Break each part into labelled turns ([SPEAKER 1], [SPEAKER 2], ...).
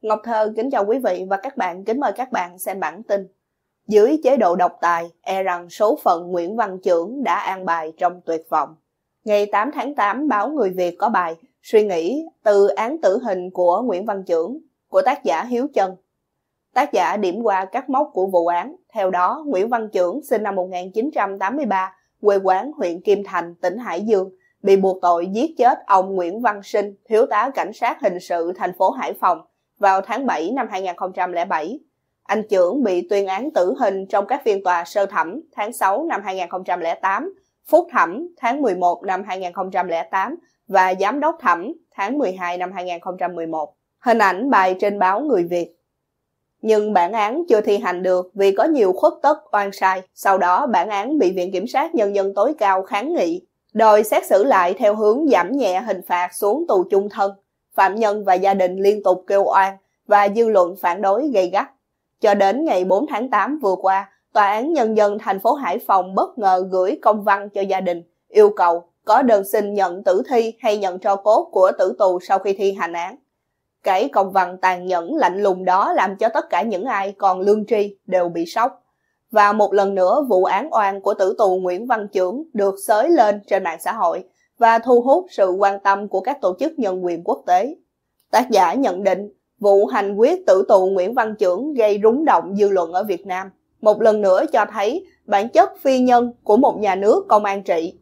[SPEAKER 1] Ngọc Thơ kính chào quý vị và các bạn, kính mời các bạn xem bản tin. Dưới chế độ độc tài, e rằng số phận Nguyễn Văn Chưởng đã an bài trong tuyệt vọng. Ngày 8 tháng 8, báo Người Việt có bài Suy nghĩ từ án tử hình của Nguyễn Văn Chưởng của tác giả Hiếu Chân. Tác giả điểm qua các mốc của vụ án. Theo đó, Nguyễn Văn Chưởng sinh năm 1983, quê quán huyện Kim Thành, tỉnh Hải Dương, bị buộc tội giết chết ông Nguyễn Văn Sinh, thiếu tá cảnh sát hình sự thành phố Hải Phòng – vào tháng 7 năm 2007. Anh trưởng bị tuyên án tử hình trong các phiên tòa sơ thẩm tháng 6 năm 2008, phúc thẩm tháng 11 năm 2008 và giám đốc thẩm tháng 12 năm 2011. Hình ảnh bài trên báo Người Việt. Nhưng bản án chưa thi hành được vì có nhiều khuất tất oan sai. Sau đó bản án bị Viện Kiểm sát Nhân dân tối cao kháng nghị, đòi xét xử lại theo hướng giảm nhẹ hình phạt xuống tù chung thân phạm nhân và gia đình liên tục kêu oan và dư luận phản đối gây gắt. Cho đến ngày 4 tháng 8 vừa qua, Tòa án Nhân dân thành phố Hải Phòng bất ngờ gửi công văn cho gia đình, yêu cầu có đơn xin nhận tử thi hay nhận cho cốt của tử tù sau khi thi hành án. Cái công văn tàn nhẫn lạnh lùng đó làm cho tất cả những ai còn lương tri đều bị sốc. Và một lần nữa vụ án oan của tử tù Nguyễn Văn Trưởng được xới lên trên mạng xã hội – và thu hút sự quan tâm của các tổ chức nhân quyền quốc tế. Tác giả nhận định vụ hành quyết tử tù Nguyễn Văn Trưởng gây rúng động dư luận ở Việt Nam, một lần nữa cho thấy bản chất phi nhân của một nhà nước công an trị.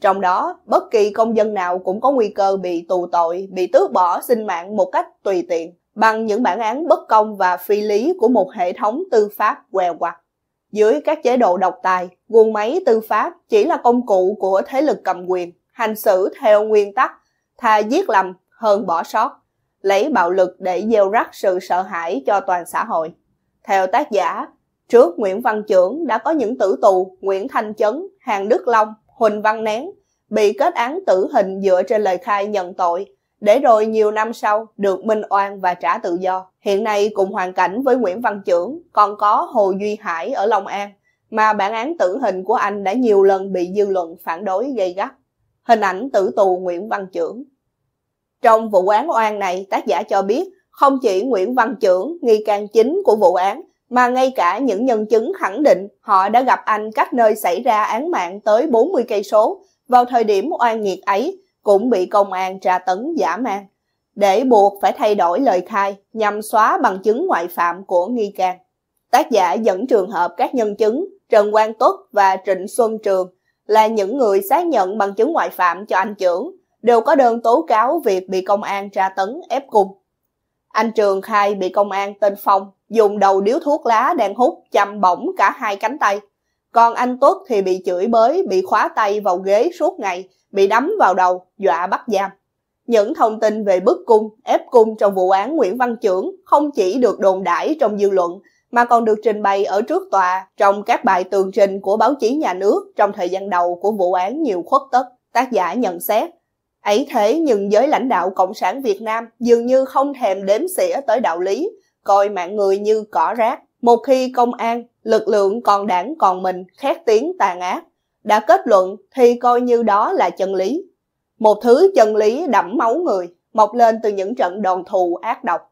[SPEAKER 1] Trong đó, bất kỳ công dân nào cũng có nguy cơ bị tù tội, bị tước bỏ sinh mạng một cách tùy tiện bằng những bản án bất công và phi lý của một hệ thống tư pháp què quặt. Dưới các chế độ độc tài, nguồn máy tư pháp chỉ là công cụ của thế lực cầm quyền hành xử theo nguyên tắc thà giết lầm hơn bỏ sót, lấy bạo lực để gieo rắc sự sợ hãi cho toàn xã hội. Theo tác giả, trước Nguyễn Văn Trưởng đã có những tử tù Nguyễn Thanh Chấn, Hàng Đức Long, Huỳnh Văn Nén bị kết án tử hình dựa trên lời khai nhận tội, để rồi nhiều năm sau được minh oan và trả tự do. Hiện nay cùng hoàn cảnh với Nguyễn Văn Trưởng còn có Hồ Duy Hải ở Long An, mà bản án tử hình của anh đã nhiều lần bị dư luận phản đối gây gắt hình ảnh tử tù Nguyễn Văn Trưởng. Trong vụ án oan này, tác giả cho biết không chỉ Nguyễn Văn Trưởng, nghi can chính của vụ án, mà ngay cả những nhân chứng khẳng định họ đã gặp anh cách nơi xảy ra án mạng tới 40 cây số vào thời điểm oan nghiệt ấy cũng bị công an tra tấn giả man để buộc phải thay đổi lời khai nhằm xóa bằng chứng ngoại phạm của nghi can. Tác giả dẫn trường hợp các nhân chứng Trần Quang Tuất và Trịnh Xuân Trường là những người xác nhận bằng chứng ngoại phạm cho anh trưởng đều có đơn tố cáo việc bị công an tra tấn ép cung. Anh Trường khai bị công an tên Phong dùng đầu điếu thuốc lá đang hút chầm bỏng cả hai cánh tay. Còn anh Tuất thì bị chửi bới, bị khóa tay vào ghế suốt ngày, bị đấm vào đầu, dọa bắt giam. Những thông tin về bức cung, ép cung trong vụ án Nguyễn Văn Trưởng không chỉ được đồn đãi trong dư luận mà còn được trình bày ở trước tòa trong các bài tường trình của báo chí nhà nước trong thời gian đầu của vụ án nhiều khuất tất, tác giả nhận xét. Ấy thế nhưng giới lãnh đạo Cộng sản Việt Nam dường như không thèm đếm xỉa tới đạo lý, coi mạng người như cỏ rác. Một khi công an, lực lượng còn đảng còn mình khét tiếng tàn ác, đã kết luận thì coi như đó là chân lý. Một thứ chân lý đẫm máu người, mọc lên từ những trận đòn thù ác độc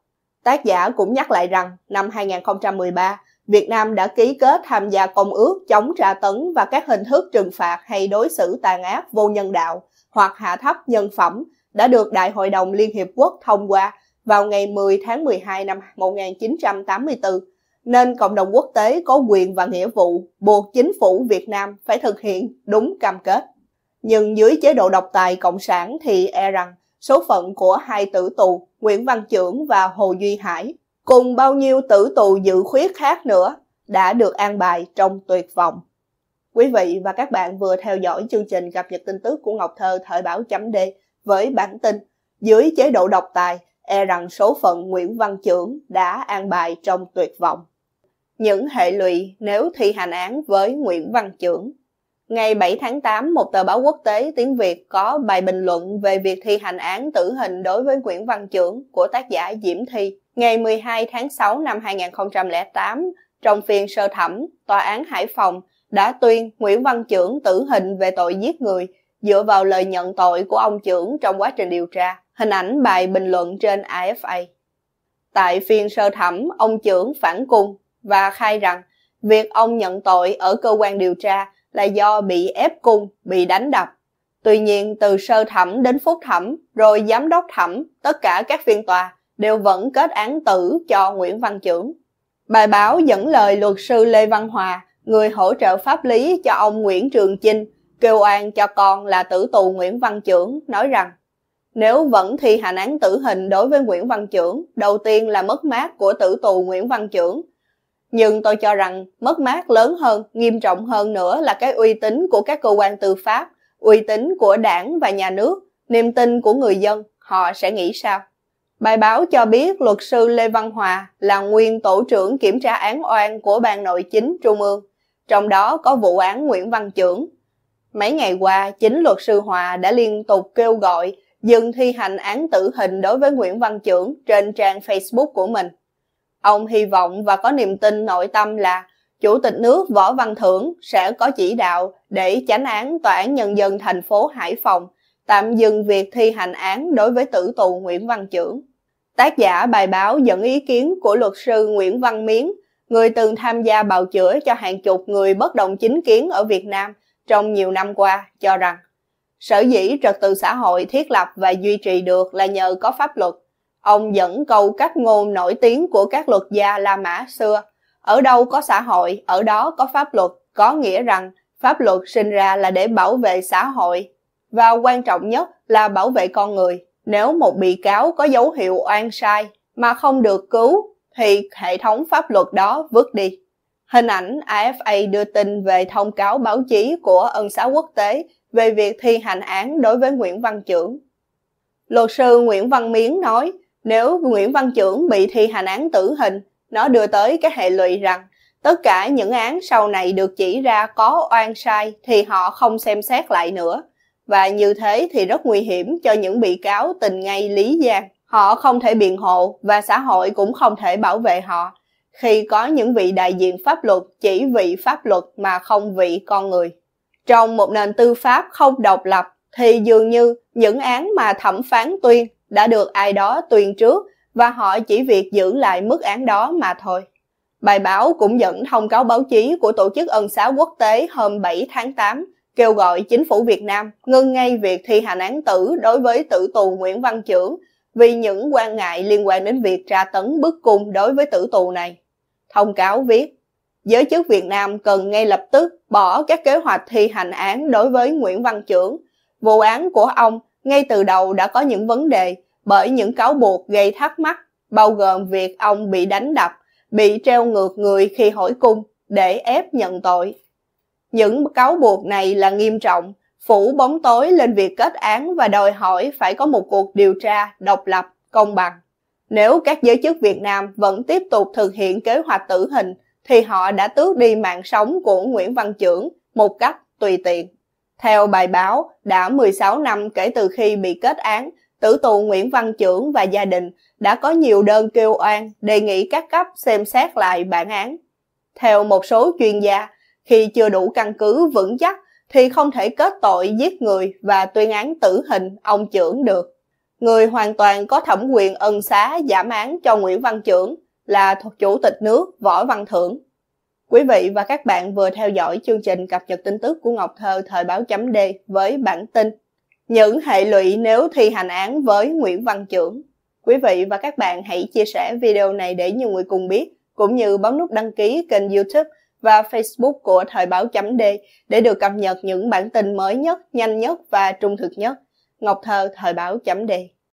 [SPEAKER 1] Tác giả cũng nhắc lại rằng năm 2013, Việt Nam đã ký kết tham gia công ước chống tra tấn và các hình thức trừng phạt hay đối xử tàn ác vô nhân đạo hoặc hạ thấp nhân phẩm đã được Đại hội đồng Liên Hiệp Quốc thông qua vào ngày 10 tháng 12 năm 1984, nên cộng đồng quốc tế có quyền và nghĩa vụ buộc chính phủ Việt Nam phải thực hiện đúng cam kết. Nhưng dưới chế độ độc tài cộng sản thì e rằng số phận của hai tử tù Nguyễn Văn Trưởng và Hồ Duy Hải, cùng bao nhiêu tử tù dự khuyết khác nữa, đã được an bài trong tuyệt vọng. Quý vị và các bạn vừa theo dõi chương trình cập nhật tin tức của Ngọc Thơ thời báo chấm D với bản tin Dưới chế độ độc tài, e rằng số phận Nguyễn Văn Trưởng đã an bài trong tuyệt vọng. Những hệ lụy nếu thi hành án với Nguyễn Văn Trưởng Ngày 7 tháng 8, một tờ báo quốc tế tiếng Việt có bài bình luận về việc thi hành án tử hình đối với Nguyễn Văn Trưởng của tác giả Diễm Thi. Ngày 12 tháng 6 năm 2008, trong phiên sơ thẩm, Tòa án Hải Phòng đã tuyên Nguyễn Văn Trưởng tử hình về tội giết người dựa vào lời nhận tội của ông Trưởng trong quá trình điều tra. Hình ảnh bài bình luận trên AFA. Tại phiên sơ thẩm, ông Trưởng phản cung và khai rằng việc ông nhận tội ở cơ quan điều tra là do bị ép cung, bị đánh đập. Tuy nhiên từ sơ thẩm đến phúc thẩm, rồi giám đốc thẩm, tất cả các phiên tòa đều vẫn kết án tử cho Nguyễn Văn Chưởng. Bài báo dẫn lời luật sư Lê Văn Hòa, người hỗ trợ pháp lý cho ông Nguyễn Trường Chinh, kêu oan cho con là tử tù Nguyễn Văn Chưởng nói rằng nếu vẫn thi hành án tử hình đối với Nguyễn Văn Chưởng, đầu tiên là mất mát của tử tù Nguyễn Văn Chưởng nhưng tôi cho rằng mất mát lớn hơn, nghiêm trọng hơn nữa là cái uy tín của các cơ quan tư pháp, uy tín của đảng và nhà nước, niềm tin của người dân, họ sẽ nghĩ sao? Bài báo cho biết luật sư Lê Văn Hòa là nguyên tổ trưởng kiểm tra án oan của Ban Nội chính Trung ương, trong đó có vụ án Nguyễn Văn Trưởng. Mấy ngày qua, chính luật sư Hòa đã liên tục kêu gọi dừng thi hành án tử hình đối với Nguyễn Văn Trưởng trên trang Facebook của mình. Ông hy vọng và có niềm tin nội tâm là Chủ tịch nước Võ Văn Thưởng sẽ có chỉ đạo để chánh án Tòa án Nhân dân thành phố Hải Phòng tạm dừng việc thi hành án đối với tử tù Nguyễn Văn Trưởng. Tác giả bài báo dẫn ý kiến của luật sư Nguyễn Văn Miến, người từng tham gia bào chữa cho hàng chục người bất đồng chính kiến ở Việt Nam trong nhiều năm qua, cho rằng sở dĩ trật tự xã hội thiết lập và duy trì được là nhờ có pháp luật. Ông dẫn câu cách ngôn nổi tiếng của các luật gia La Mã xưa. Ở đâu có xã hội, ở đó có pháp luật, có nghĩa rằng pháp luật sinh ra là để bảo vệ xã hội. Và quan trọng nhất là bảo vệ con người. Nếu một bị cáo có dấu hiệu oan sai mà không được cứu, thì hệ thống pháp luật đó vứt đi. Hình ảnh AFA đưa tin về thông cáo báo chí của ân xá quốc tế về việc thi hành án đối với Nguyễn Văn Trưởng. Luật sư Nguyễn Văn Miến nói, nếu Nguyễn Văn Trưởng bị thi hành án tử hình, nó đưa tới cái hệ lụy rằng tất cả những án sau này được chỉ ra có oan sai thì họ không xem xét lại nữa. Và như thế thì rất nguy hiểm cho những bị cáo tình ngay lý gian. Họ không thể biện hộ và xã hội cũng không thể bảo vệ họ khi có những vị đại diện pháp luật chỉ vị pháp luật mà không vị con người. Trong một nền tư pháp không độc lập thì dường như những án mà thẩm phán tuyên đã được ai đó tuyên trước và họ chỉ việc giữ lại mức án đó mà thôi. Bài báo cũng dẫn thông cáo báo chí của Tổ chức Ân xá Quốc tế hôm 7 tháng 8 kêu gọi chính phủ Việt Nam ngưng ngay việc thi hành án tử đối với tử tù Nguyễn Văn Chưởng vì những quan ngại liên quan đến việc tra tấn bức cung đối với tử tù này. Thông cáo viết, giới chức Việt Nam cần ngay lập tức bỏ các kế hoạch thi hành án đối với Nguyễn Văn Chưởng. Vụ án của ông ngay từ đầu đã có những vấn đề bởi những cáo buộc gây thắc mắc, bao gồm việc ông bị đánh đập, bị treo ngược người khi hỏi cung để ép nhận tội. Những cáo buộc này là nghiêm trọng, phủ bóng tối lên việc kết án và đòi hỏi phải có một cuộc điều tra độc lập, công bằng. Nếu các giới chức Việt Nam vẫn tiếp tục thực hiện kế hoạch tử hình, thì họ đã tước đi mạng sống của Nguyễn Văn Chưởng một cách tùy tiện. Theo bài báo, đã 16 năm kể từ khi bị kết án, tử tù Nguyễn Văn Trưởng và gia đình đã có nhiều đơn kêu oan đề nghị các cấp xem xét lại bản án. Theo một số chuyên gia, khi chưa đủ căn cứ vững chắc thì không thể kết tội giết người và tuyên án tử hình ông Trưởng được. Người hoàn toàn có thẩm quyền ân xá giảm án cho Nguyễn Văn Trưởng là thuộc Chủ tịch nước Võ Văn Thưởng. Quý vị và các bạn vừa theo dõi chương trình cập nhật tin tức của Ngọc Thơ thời báo chấm D với bản tin Những hệ lụy nếu thi hành án với Nguyễn Văn Trưởng. Quý vị và các bạn hãy chia sẻ video này để nhiều người cùng biết, cũng như bấm nút đăng ký kênh youtube và facebook của thời báo chấm D để được cập nhật những bản tin mới nhất, nhanh nhất và trung thực nhất. Ngọc Thơ thời báo chấm D